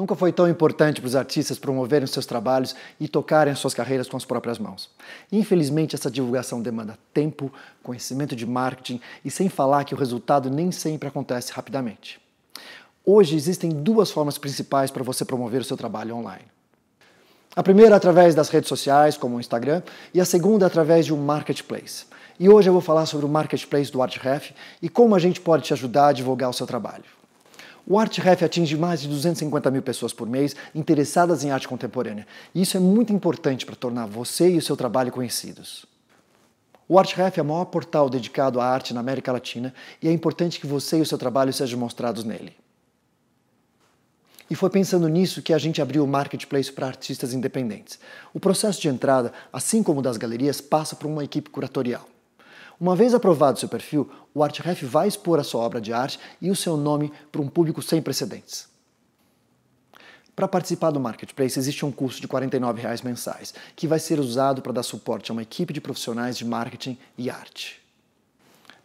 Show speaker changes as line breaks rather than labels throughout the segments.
Nunca foi tão importante para os artistas promoverem seus trabalhos e tocarem suas carreiras com as próprias mãos. Infelizmente, essa divulgação demanda tempo, conhecimento de marketing e sem falar que o resultado nem sempre acontece rapidamente. Hoje existem duas formas principais para você promover o seu trabalho online. A primeira é através das redes sociais, como o Instagram, e a segunda é através de um marketplace. E hoje eu vou falar sobre o marketplace do ArtRef e como a gente pode te ajudar a divulgar o seu trabalho. O ArtRef atinge mais de 250 mil pessoas por mês interessadas em arte contemporânea. E isso é muito importante para tornar você e o seu trabalho conhecidos. O ArtRef é o maior portal dedicado à arte na América Latina e é importante que você e o seu trabalho sejam mostrados nele. E foi pensando nisso que a gente abriu o marketplace para artistas independentes. O processo de entrada, assim como o das galerias, passa por uma equipe curatorial. Uma vez aprovado seu perfil, o ArtRef vai expor a sua obra de arte e o seu nome para um público sem precedentes. Para participar do Marketplace, existe um curso de R$ 49,00 mensais, que vai ser usado para dar suporte a uma equipe de profissionais de marketing e arte.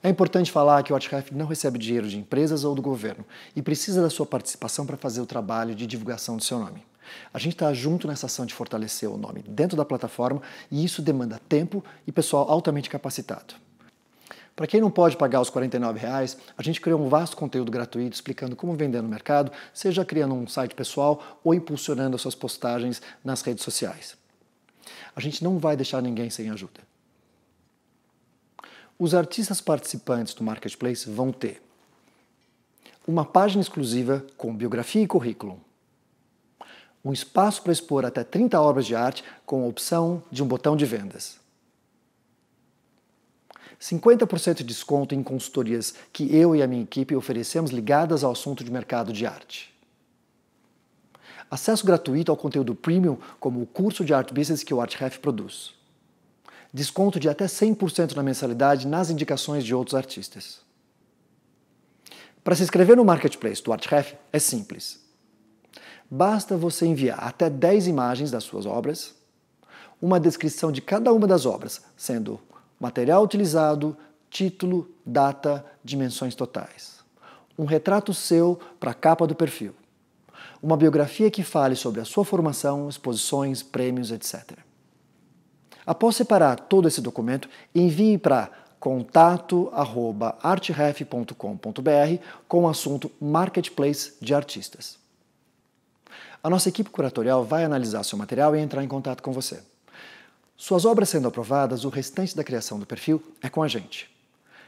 É importante falar que o ArtRef não recebe dinheiro de empresas ou do governo e precisa da sua participação para fazer o trabalho de divulgação do seu nome. A gente está junto nessa ação de fortalecer o nome dentro da plataforma e isso demanda tempo e pessoal altamente capacitado. Para quem não pode pagar os R$ 49,00, a gente criou um vasto conteúdo gratuito explicando como vender no mercado, seja criando um site pessoal ou impulsionando as suas postagens nas redes sociais. A gente não vai deixar ninguém sem ajuda. Os artistas participantes do Marketplace vão ter uma página exclusiva com biografia e currículo, um espaço para expor até 30 obras de arte com a opção de um botão de vendas 50% de desconto em consultorias que eu e a minha equipe oferecemos ligadas ao assunto de mercado de arte. Acesso gratuito ao conteúdo premium, como o curso de Art Business que o ArtRef produz. Desconto de até 100% na mensalidade nas indicações de outros artistas. Para se inscrever no marketplace do ArtRef é simples. Basta você enviar até 10 imagens das suas obras, uma descrição de cada uma das obras, sendo material utilizado, título, data, dimensões totais. Um retrato seu para a capa do perfil. Uma biografia que fale sobre a sua formação, exposições, prêmios, etc. Após separar todo esse documento, envie para contato@artref.com.br com o assunto Marketplace de Artistas. A nossa equipe curatorial vai analisar seu material e entrar em contato com você. Suas obras sendo aprovadas, o restante da criação do perfil é com a gente.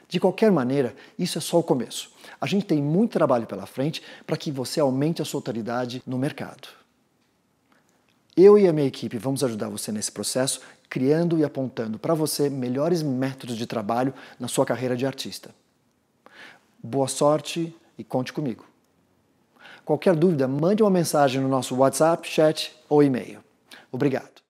De qualquer maneira, isso é só o começo. A gente tem muito trabalho pela frente para que você aumente a sua autoridade no mercado. Eu e a minha equipe vamos ajudar você nesse processo, criando e apontando para você melhores métodos de trabalho na sua carreira de artista. Boa sorte e conte comigo. Qualquer dúvida, mande uma mensagem no nosso WhatsApp, chat ou e-mail. Obrigado.